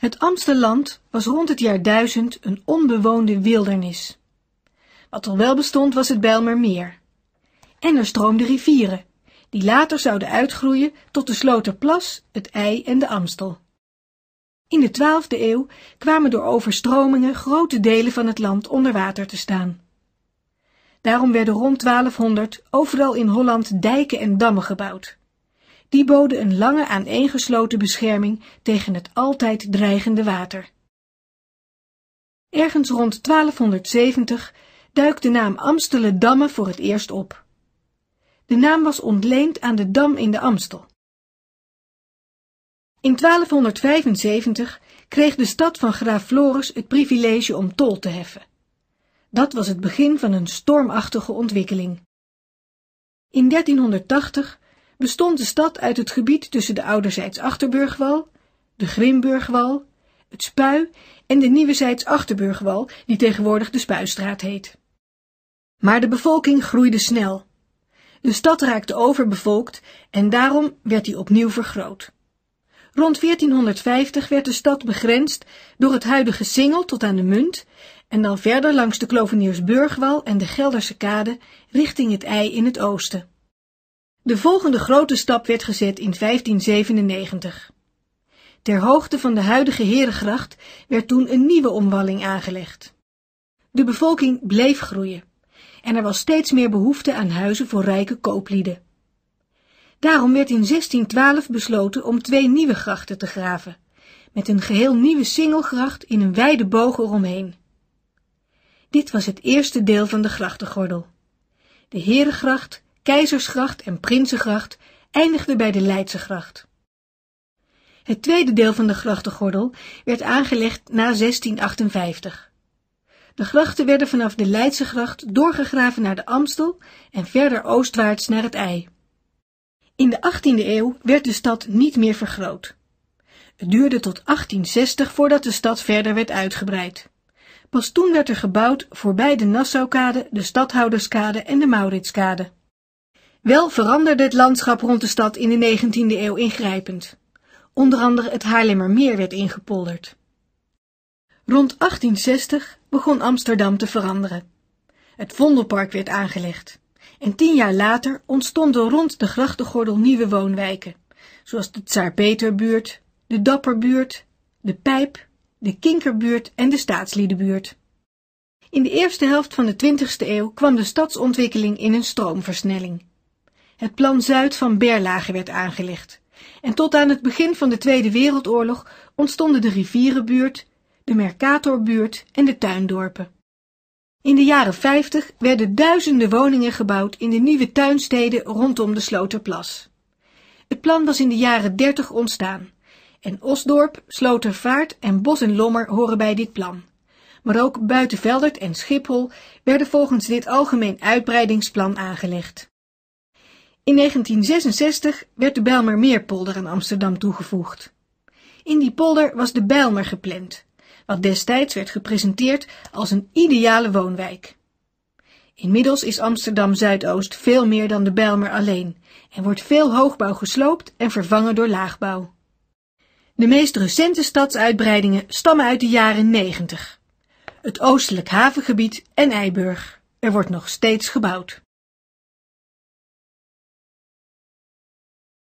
Het Amstelland was rond het jaar 1000 een onbewoonde wildernis. Wat al wel bestond was het Bijlmermeer. En er stroomden rivieren, die later zouden uitgroeien tot de Sloterplas, het IJ en de Amstel. In de 12e eeuw kwamen door overstromingen grote delen van het land onder water te staan. Daarom werden rond 1200 overal in Holland dijken en dammen gebouwd. Die boden een lange aaneengesloten bescherming tegen het altijd dreigende water. Ergens rond 1270 duikt de naam Dammen voor het eerst op. De naam was ontleend aan de dam in de Amstel. In 1275 kreeg de stad van graaf Floris het privilege om tol te heffen. Dat was het begin van een stormachtige ontwikkeling. In 1380 bestond de stad uit het gebied tussen de ouderzijds Achterburgwal, de Grimburgwal, het Spui en de nieuwezijds Achterburgwal, die tegenwoordig de Spuistraat heet. Maar de bevolking groeide snel. De stad raakte overbevolkt en daarom werd die opnieuw vergroot. Rond 1450 werd de stad begrensd door het huidige Singel tot aan de Munt en dan verder langs de Kloveniersburgwal en de Gelderse Kade richting het IJ in het oosten. De volgende grote stap werd gezet in 1597. Ter hoogte van de huidige Herengracht werd toen een nieuwe omwalling aangelegd. De bevolking bleef groeien en er was steeds meer behoefte aan huizen voor rijke kooplieden. Daarom werd in 1612 besloten om twee nieuwe grachten te graven, met een geheel nieuwe singelgracht in een wijde boog eromheen. Dit was het eerste deel van de grachtengordel. De Herengracht Keizersgracht en Prinsengracht eindigde bij de Leidsegracht. Het tweede deel van de grachtengordel werd aangelegd na 1658. De grachten werden vanaf de Leidsegracht doorgegraven naar de Amstel en verder oostwaarts naar het IJ. In de 18e eeuw werd de stad niet meer vergroot. Het duurde tot 1860 voordat de stad verder werd uitgebreid. Pas toen werd er gebouwd voorbij de Nassaukade, de Stadhouderskade en de Mauritskade. Wel veranderde het landschap rond de stad in de 19e eeuw ingrijpend. Onder andere het Haarlemmermeer werd ingepolderd. Rond 1860 begon Amsterdam te veranderen. Het Vondelpark werd aangelegd. En tien jaar later ontstonden rond de grachtengordel nieuwe woonwijken, zoals de Tsaar Peterbuurt, de Dapperbuurt, de Pijp, de Kinkerbuurt en de Staatsliedenbuurt. In de eerste helft van de 20e eeuw kwam de stadsontwikkeling in een stroomversnelling. Het Plan Zuid van Berlage werd aangelegd. En tot aan het begin van de Tweede Wereldoorlog ontstonden de rivierenbuurt, de Mercatorbuurt en de tuindorpen. In de jaren 50 werden duizenden woningen gebouwd in de nieuwe tuinsteden rondom de Sloterplas. Het plan was in de jaren 30 ontstaan en Osdorp, Slotervaart en Bos en Lommer horen bij dit plan. Maar ook Buitenveldert en Schiphol werden volgens dit algemeen uitbreidingsplan aangelegd. In 1966 werd de Bijlmermeerpolder aan Amsterdam toegevoegd. In die polder was de Bijlmer gepland, wat destijds werd gepresenteerd als een ideale woonwijk. Inmiddels is Amsterdam Zuidoost veel meer dan de Bijlmer alleen en wordt veel hoogbouw gesloopt en vervangen door laagbouw. De meest recente stadsuitbreidingen stammen uit de jaren 90. Het oostelijk havengebied en Eiburg. Er wordt nog steeds gebouwd.